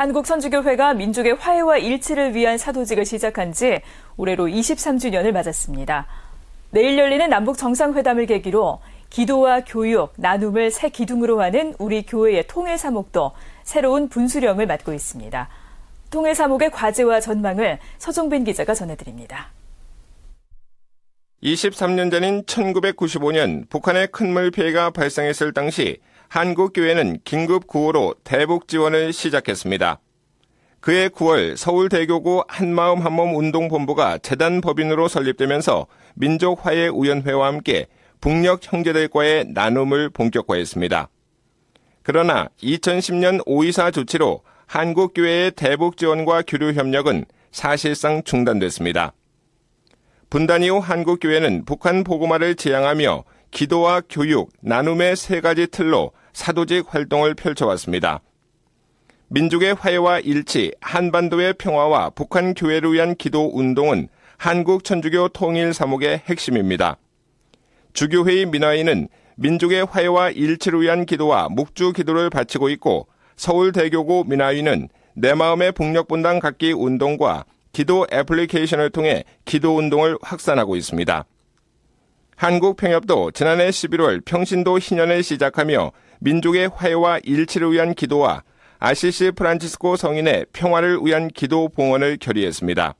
한국선주교회가 민족의 화해와 일치를 위한 사도직을 시작한 지 올해로 23주년을 맞았습니다. 내일 열리는 남북 정상회담을 계기로 기도와 교육, 나눔을 새 기둥으로 하는 우리 교회의 통일사목도 새로운 분수령을 맡고 있습니다. 통일사목의 과제와 전망을 서종빈 기자가 전해드립니다. 23년 전인 1995년 북한의 큰 물 피해가 발생했을 당시 한국교회는 긴급 구호로 대북 지원을 시작했습니다. 그해 9월 서울대교구 한마음 한몸 운동본부가 재단 법인으로 설립되면서 민족화해우연회와 함께 북녘 형제들과의 나눔을 본격화했습니다. 그러나 2010년 5.24 조치로 한국교회의 대북 지원과 교류 협력은 사실상 중단됐습니다. 분단 이후 한국교회는 북한 보고마를 지향하며 기도와 교육, 나눔의 세 가지 틀로 사도직 활동을 펼쳐왔습니다. 민족의 화해와 일치, 한반도의 평화와 북한 교회를 위한 기도 운동은 한국 천주교 통일 사목의 핵심입니다. 주교회의 민화인은 민족의 화해와 일치를 위한 기도와 묵주 기도를 바치고 있고 서울대교구 민화인은 내 마음의 북녘분당 각기 운동과 기도 애플리케이션을 통해 기도 운동을 확산하고 있습니다. 한국평협도 지난해 11월 평신도 신년을 시작하며 민족의 화해와 일치를 위한 기도와 아시시 프란치스코 성인의 평화를 위한 기도 봉헌을 결의했습니다.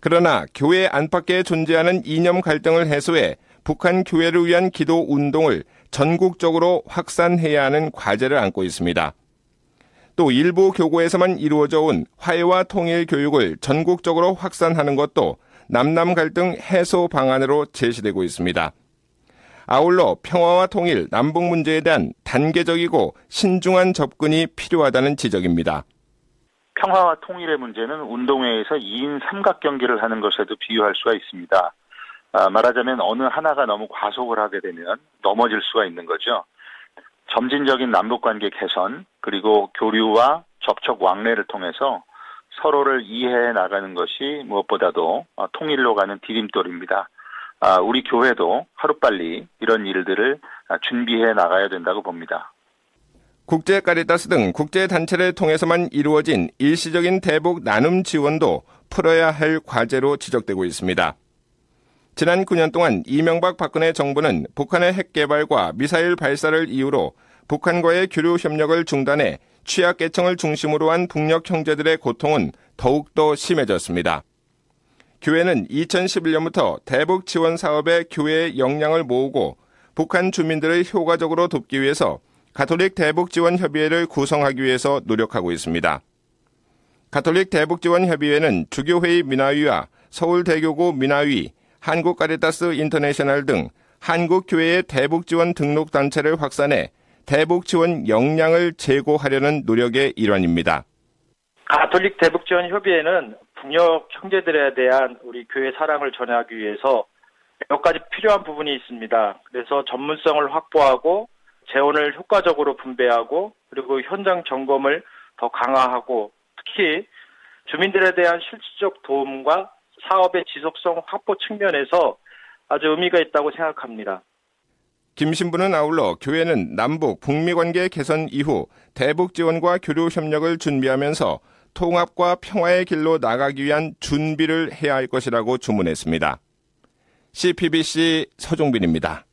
그러나 교회 안팎에 존재하는 이념 갈등을 해소해 북한 교회를 위한 기도 운동을 전국적으로 확산해야 하는 과제를 안고 있습니다. 또 일부 교구에서만 이루어져 온 화해와 통일 교육을 전국적으로 확산하는 것도 남남 갈등 해소 방안으로 제시되고 있습니다. 아울러 평화와 통일, 남북 문제에 대한 단계적이고 신중한 접근이 필요하다는 지적입니다. 평화와 통일의 문제는 운동회에서 2인 삼각 경기를 하는 것에도 비유할 수가 있습니다. 아, 말하자면 어느 하나가 너무 과속을 하게 되면 넘어질 수가 있는 거죠. 점진적인 남북관계 개선 그리고 교류와 접촉 왕래를 통해서 서로를 이해해 나가는 것이 무엇보다도 아, 통일로 가는 디딤돌입니다. 아, 우리 교회도 하루빨리 이런 일들을 준비해 나가야 된다고 봅니다. 국제 까리따스 등 국제 단체를 통해서만 이루어진 일시적인 대북 나눔 지원도 풀어야 할 과제로 지적되고 있습니다. 지난 9년 동안 이명박 박근혜 정부는 북한의 핵 개발과 미사일 발사를 이유로 북한과의 교류 협력을 중단해 취약계층을 중심으로 한 북녘 형제들의 고통은 더욱더 심해졌습니다. 교회는 2011년부터 대북 지원 사업에 교회의 역량을 모으고 북한 주민들을 효과적으로 돕기 위해서 가톨릭 대북지원협의회를 구성하기 위해서 노력하고 있습니다. 가톨릭 대북지원협의회는 주교회의 민화위와 서울대교구 민화위 한국가리타스 인터내셔널 등 한국교회의 대북지원 등록단체를 확산해 대북지원 역량을 제고하려는 노력의 일환입니다. 가톨릭 대북지원협의회는 북녘 형제들에 대한 우리 교회 사랑을 전하기 위해서 몇 가지 필요한 부분이 있습니다. 그래서 전문성을 확보하고 재원을 효과적으로 분배하고 그리고 현장 점검을 더 강화하고 특히 주민들에 대한 실질적 도움과 사업의 지속성 확보 측면에서 아주 의미가 있다고 생각합니다. 김 신부는 아울러 교회는 남북 북미 관계 개선 이후 대북 지원과 교류 협력을 준비하면서 통합과 평화의 길로 나가기 위한 준비를 해야 할 것이라고 주문했습니다. CPBC 서종빈입니다.